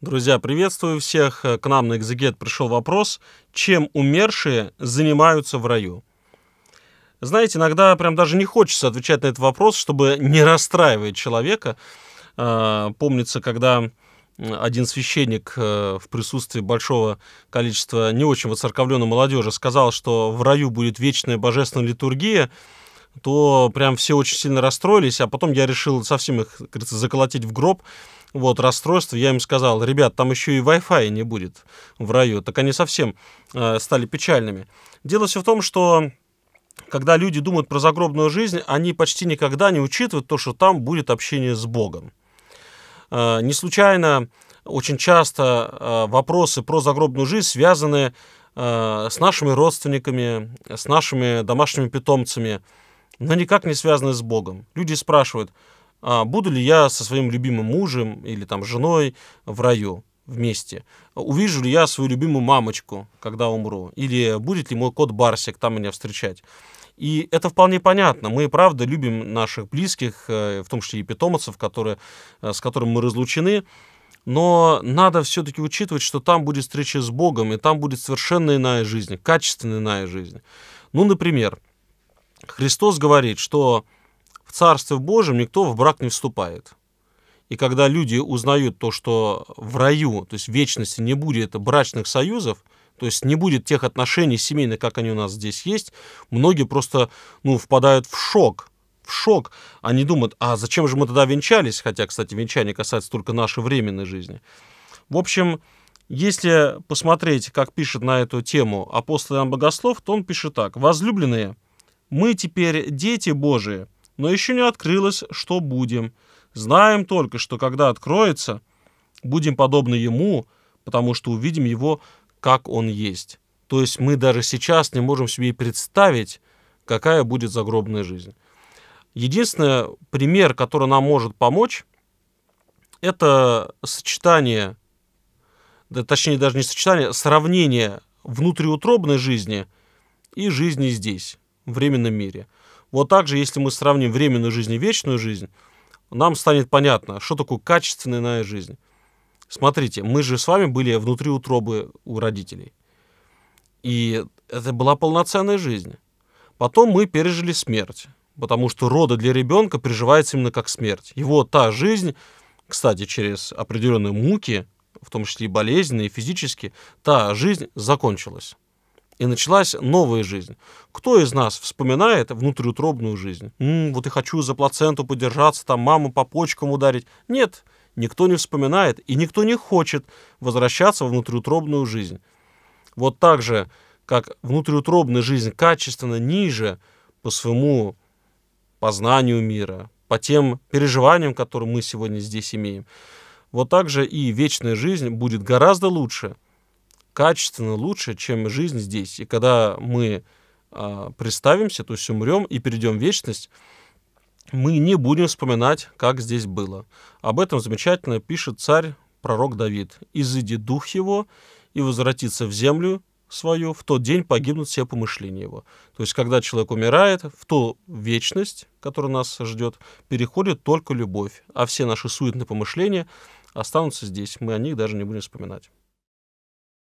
Друзья, приветствую всех. Э, к нам на экзегет пришел вопрос, чем умершие занимаются в раю. Знаете, иногда прям даже не хочется отвечать на этот вопрос, чтобы не расстраивать человека. Э, помнится, когда один священник э, в присутствии большого количества не очень воцерковленной молодежи сказал, что в раю будет вечная божественная литургия, то прям все очень сильно расстроились, а потом я решил совсем их, как заколотить в гроб, вот, расстройство, я им сказал, ребят, там еще и Wi-Fi не будет в раю, так они совсем э, стали печальными. Дело все в том, что когда люди думают про загробную жизнь, они почти никогда не учитывают то, что там будет общение с Богом. Э, не случайно очень часто э, вопросы про загробную жизнь связаны э, с нашими родственниками, с нашими домашними питомцами, но никак не связаны с Богом. Люди спрашивают, а буду ли я со своим любимым мужем или там женой в раю вместе? Увижу ли я свою любимую мамочку, когда умру? Или будет ли мой кот Барсик там меня встречать? И это вполне понятно. Мы, правда, любим наших близких, э, в том числе и питомцев, которые, э, с которыми мы разлучены. Но надо все-таки учитывать, что там будет встреча с Богом, и там будет совершенно иная жизнь, качественная иная жизнь. Ну, например, Христос говорит, что в Царстве Божьем никто в брак не вступает. И когда люди узнают то, что в раю, то есть в вечности не будет брачных союзов, то есть не будет тех отношений семейных, как они у нас здесь есть, многие просто ну, впадают в шок, в шок. Они думают, а зачем же мы тогда венчались? Хотя, кстати, венчание касается только нашей временной жизни. В общем, если посмотреть, как пишет на эту тему апостол Иоанн Богослов, то он пишет так. «Возлюбленные, мы теперь дети Божии, но еще не открылось, что будем. Знаем только, что когда откроется, будем подобны Ему, потому что увидим Его, как Он есть. То есть мы даже сейчас не можем себе представить, какая будет загробная жизнь. Единственный пример, который нам может помочь, это сочетание, да, точнее даже не сочетание, сравнение внутриутробной жизни и жизни здесь временном мире. Вот так же, если мы сравним временную жизнь и вечную жизнь, нам станет понятно, что такое качественная жизнь. Смотрите, мы же с вами были внутри утробы у родителей. И это была полноценная жизнь. Потом мы пережили смерть, потому что роды для ребенка переживается именно как смерть. Его та жизнь, кстати, через определенные муки, в том числе и болезненные, и физически, та жизнь закончилась и началась новая жизнь. Кто из нас вспоминает внутриутробную жизнь? «М, вот и хочу за плаценту подержаться, там маму по почкам ударить. Нет, никто не вспоминает, и никто не хочет возвращаться во внутриутробную жизнь. Вот так же, как внутриутробная жизнь качественно ниже по своему познанию мира, по тем переживаниям, которые мы сегодня здесь имеем, вот так же и вечная жизнь будет гораздо лучше – качественно лучше, чем жизнь здесь. И когда мы э, представимся, то есть умрем и перейдем в вечность, мы не будем вспоминать, как здесь было. Об этом замечательно пишет царь пророк Давид. «Изыди дух его и возвратится в землю свою, в тот день погибнут все помышления его». То есть, когда человек умирает, в ту вечность, которая нас ждет, переходит только любовь, а все наши суетные помышления останутся здесь, мы о них даже не будем вспоминать.